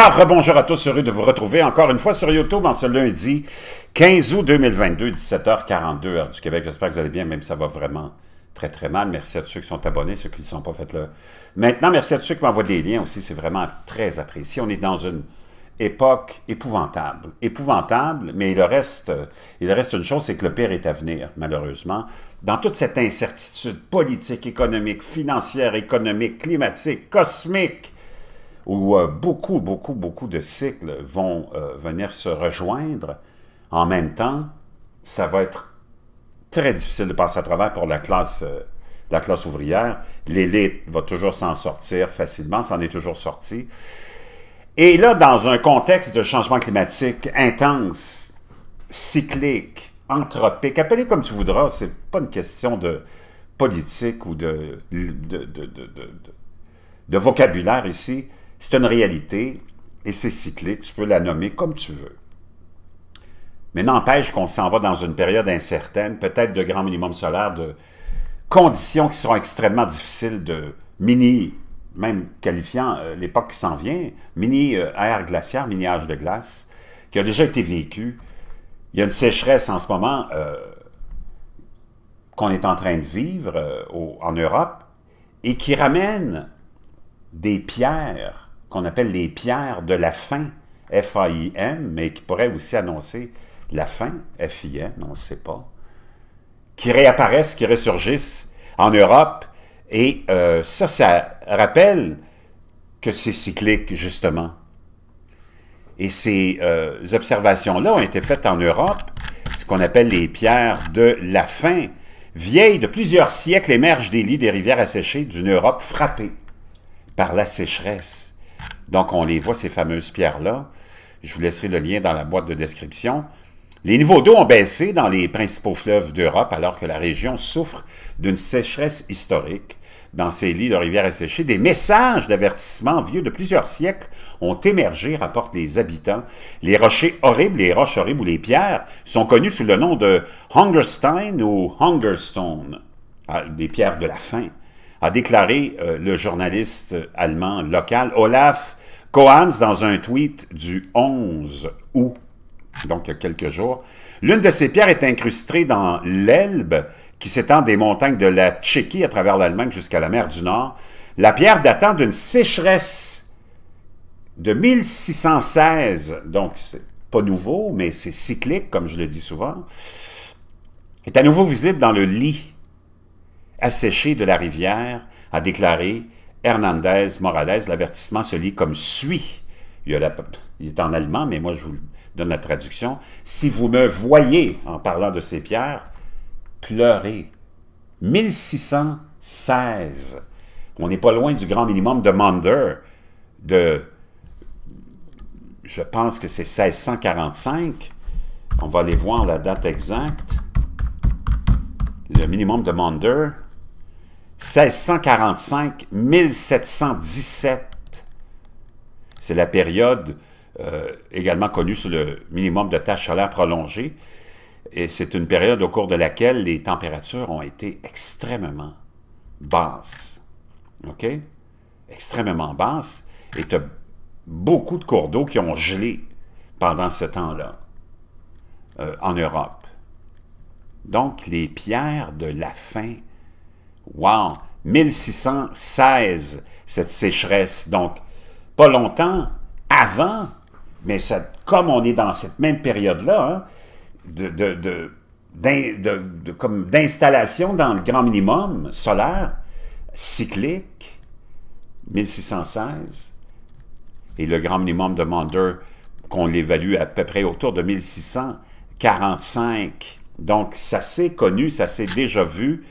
Alors, bonjour à tous, heureux de vous retrouver encore une fois sur YouTube en ce lundi 15 août 2022, 17h42 heure du Québec. J'espère que vous allez bien, même si ça va vraiment très très mal. Merci à tous ceux qui sont abonnés, ceux qui ne sont pas faits là. Maintenant, merci à tous ceux qui m'envoient des liens aussi, c'est vraiment très apprécié. On est dans une époque épouvantable, épouvantable, mais il reste, il reste une chose, c'est que le pire est à venir, malheureusement. Dans toute cette incertitude politique, économique, financière, économique, climatique, cosmique, où beaucoup, beaucoup, beaucoup de cycles vont euh, venir se rejoindre en même temps, ça va être très difficile de passer à travers pour la classe, euh, la classe ouvrière. L'élite va toujours s'en sortir facilement, s'en est toujours sorti. Et là, dans un contexte de changement climatique intense, cyclique, anthropique, appelez comme tu voudras, c'est pas une question de politique ou de, de vocabulaire ici, c'est une réalité et c'est cyclique, tu peux la nommer comme tu veux. Mais n'empêche qu'on s'en va dans une période incertaine, peut-être de grand minimum solaire, de conditions qui seront extrêmement difficiles de mini, même qualifiant euh, l'époque qui s'en vient, mini euh, air glaciaire, mini âge de glace, qui a déjà été vécu. Il y a une sécheresse en ce moment euh, qu'on est en train de vivre en Europe et qui ramène des pierres qu'on appelle les pierres de la fin F-A-I-M, mais qui pourraient aussi annoncer la fin, F-I-N, on ne sait pas, qui réapparaissent, qui ressurgissent en Europe. Et euh, ça, ça rappelle que c'est cyclique, justement. Et ces euh, observations-là ont été faites en Europe, ce qu'on appelle les pierres de la fin, Vieilles de plusieurs siècles émergent des lits des rivières asséchées d'une Europe frappée par la sécheresse. Donc, on les voit, ces fameuses pierres-là. Je vous laisserai le lien dans la boîte de description. Les niveaux d'eau ont baissé dans les principaux fleuves d'Europe alors que la région souffre d'une sécheresse historique. Dans ces lits de rivières séchées, des messages d'avertissement vieux de plusieurs siècles ont émergé, rapportent les habitants. Les rochers horribles, les roches horribles ou les pierres sont connus sous le nom de Hungerstein ou Hungerstone, ah, des pierres de la faim, a déclaré euh, le journaliste allemand local Olaf Coans dans un tweet du 11 août, donc il y a quelques jours, l'une de ces pierres est incrustée dans l'Elbe, qui s'étend des montagnes de la Tchéquie à travers l'Allemagne jusqu'à la mer du Nord. La pierre datant d'une sécheresse de 1616, donc c'est pas nouveau, mais c'est cyclique, comme je le dis souvent, est à nouveau visible dans le lit asséché de la rivière, a déclaré Hernandez, Morales, l'avertissement se lit comme suit. Il, est en allemand, mais moi, je vous donne la traduction. Si vous me voyez en parlant de ces pierres, pleurez. 1616. On n'est pas loin du grand minimum de Mander. de, je pense que c'est 1645. On va aller voir la date exacte. Le minimum de Mander. 1645-1717. C'est la période euh, également connue sous le minimum de tâches solaires prolongées. Et c'est une période au cours de laquelle les températures ont été extrêmement basses. OK? Extrêmement basses. Et tu as beaucoup de cours d'eau qui ont gelé pendant ce temps-là euh, en Europe. Donc, les pierres de la fin Wow! 1616, cette sécheresse. Donc, pas longtemps avant, mais comme on est dans cette même période-là, hein, de, d'installation dans le grand minimum solaire, cyclique, 1616, et le grand minimum de Mander, qu'on l'évalue à peu près autour de 1645. Donc, ça s'est connu, ça s'est déjà vu.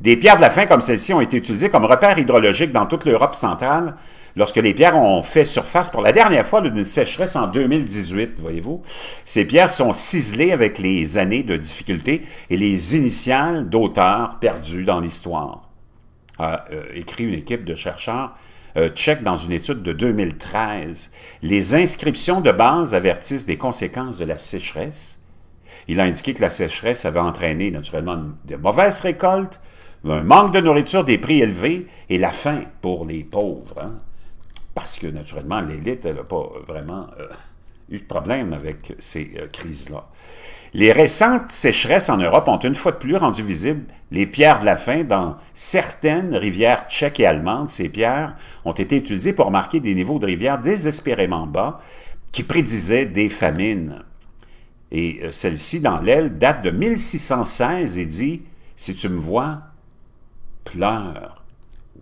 Des pierres de la fin comme celle-ci ont été utilisées comme repères hydrologiques dans toute l'Europe centrale lorsque les pierres ont fait surface pour la dernière fois d'une sécheresse en 2018, voyez-vous. Ces pierres sont ciselées avec les années de difficultés et les initiales d'auteurs perdus dans l'histoire, a euh, écrit une équipe de chercheurs euh, tchèques dans une étude de 2013. Les inscriptions de base avertissent des conséquences de la sécheresse. Il a indiqué que la sécheresse avait entraîné naturellement des mauvaises récoltes, un manque de nourriture, des prix élevés et la faim pour les pauvres. Hein. Parce que, naturellement, l'élite, n'a pas vraiment euh, eu de problème avec ces euh, crises-là. Les récentes sécheresses en Europe ont une fois de plus rendu visibles les pierres de la faim dans certaines rivières tchèques et allemandes. Ces pierres ont été utilisées pour marquer des niveaux de rivières désespérément bas qui prédisaient des famines. Et euh, celle-ci, dans l'aile, date de 1616 et dit « Si tu me vois, pleure.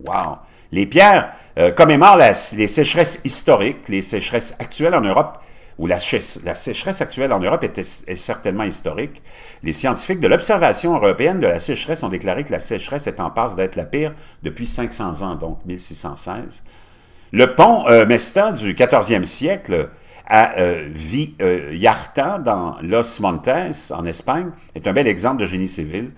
Wow! Les pierres euh, commémorent les sécheresses historiques, les sécheresses actuelles en Europe, où la, sécheresse actuelle en Europe est, certainement historique. Les scientifiques de l'Observation européenne de la sécheresse ont déclaré que la sécheresse est en passe d'être la pire depuis 500 ans, donc 1616. Le pont euh, Mesta du 14e siècle à euh, Villarta, dans Los Montes, en Espagne, est un bel exemple de génie civil.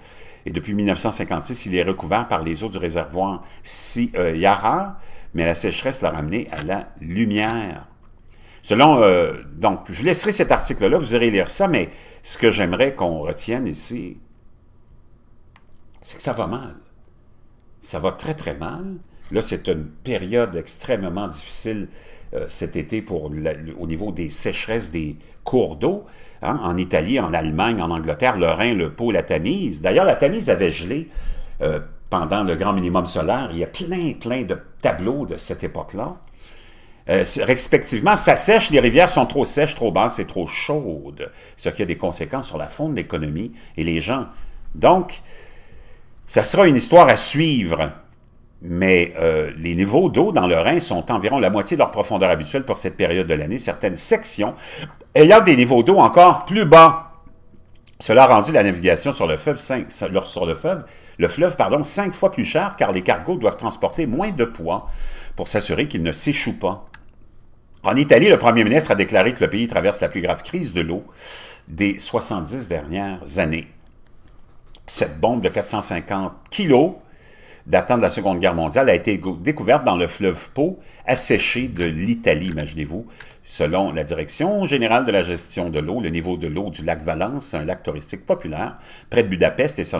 Et depuis 1956, il est recouvert par les eaux du réservoir si, Yara, mais la sécheresse l'a ramené à la lumière. Selon, euh, donc, je laisserai cet article-là, vous irez lire ça, mais ce que j'aimerais qu'on retienne ici, c'est que ça va mal. Ça va très, très mal. Là, c'est une période extrêmement difficile euh, cet été pour au niveau des sécheresses des cours d'eau. Hein, en Italie, en Allemagne, en Angleterre, le Rhin, le Pô, la Tamise. D'ailleurs, la Tamise avait gelé euh, pendant le grand minimum solaire. Il y a plein, plein de tableaux de cette époque-là. Euh, respectivement, ça sèche, les rivières sont trop sèches, trop basses et trop chaudes, ce qui a des conséquences sur la faune, l'économie et les gens. Donc, ça sera une histoire à suivre mais euh, les niveaux d'eau dans le Rhin sont environ la moitié de leur profondeur habituelle pour cette période de l'année. Certaines sections ayant des niveaux d'eau encore plus bas. Cela a rendu la navigation sur le fleuve, sur le fleuve, le fleuve pardon, cinq fois plus cher car les cargos doivent transporter moins de poids pour s'assurer qu'ils ne s'échouent pas. En Italie, le premier ministre a déclaré que le pays traverse la plus grave crise de l'eau des 70 dernières années. Cette bombe de 450 kilos datant de la Seconde Guerre mondiale a été découverte dans le fleuve Po, asséché de l'Italie, imaginez-vous. Selon la Direction générale de la gestion de l'eau, le niveau de l'eau du lac Valence, un lac touristique populaire, près de Budapest, est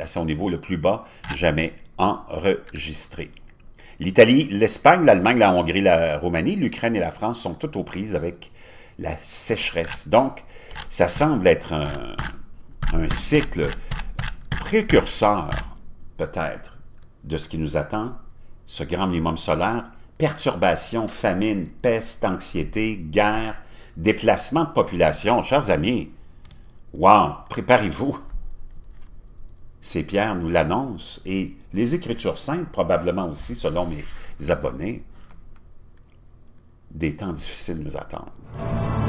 à son niveau le plus bas jamais enregistré. L'Italie, l'Espagne, l'Allemagne, la Hongrie, la Roumanie, l'Ukraine et la France sont toutes aux prises avec la sécheresse. Donc, ça semble être un cycle précurseur, peut-être, de ce qui nous attend, ce grand minimum solaire, perturbations, famine, peste, anxiété, guerre, déplacement de population, chers amis, wow, préparez-vous. Ces pierres nous l'annoncent et les Écritures saintes probablement aussi, selon mes abonnés, des temps difficiles nous attendent.